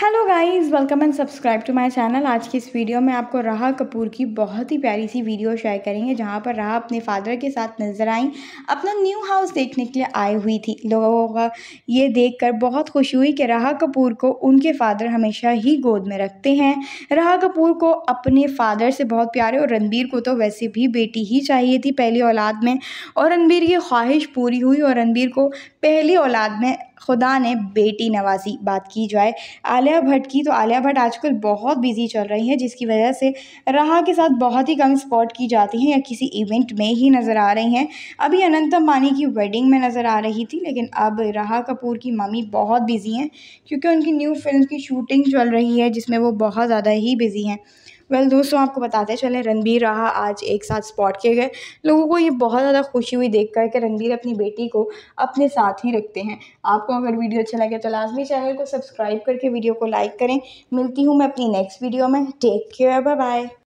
hello guys welcome and subscribe to my channel आज की इस वीडियो में आपको राहा कपूर की बहुत ही प्यारी सी वीडियो शेयर करेंगे जहां पर राहा अपने फादर के साथ नजर आई अपना न्यू हाउस देखने के लिए आई हुई थी लोगों का ये देखकर बहुत खुशी हुई कि राहा कपूर को उनके फादर हमेशा ही गोद में रखते हैं राहा कपूर को अपने फादर से बहुत प्यारे और रणबीर को तो वैसे भी बेटी ही चाहिए थी पहली औलाद में और रणबीर की ख्वाहिश पूरी हुई और रणबीर को पहली औलाद में खुदा ने बेटी नवाजी बात की जाए आलिया भट्ट की तो आलिया भट्ट आजकल बहुत बिजी चल रही हैं जिसकी वजह से रहा के साथ बहुत ही कम स्पॉट की जाती हैं या किसी इवेंट में ही नज़र आ रही हैं अभी अनंत अंबानी की वेडिंग में नज़र आ रही थी लेकिन अब रहा कपूर की मम्मी बहुत बिज़ी हैं क्योंकि उनकी न्यू फिल्म की शूटिंग चल रही है जिसमें वो बहुत ज़्यादा ही बिज़ी हैं वेल well, दोस्तों आपको बताते चले रणबीर रहा आज एक साथ स्पॉट किए गए लोगों को ये बहुत ज़्यादा खुशी हुई देखकर कि रणबीर अपनी बेटी को अपने साथ ही रखते हैं आपको अगर वीडियो अच्छा लगे तो लाजमी चैनल को सब्सक्राइब करके वीडियो को लाइक करें मिलती हूँ मैं अपनी नेक्स्ट वीडियो में टेक केयर बाय बाय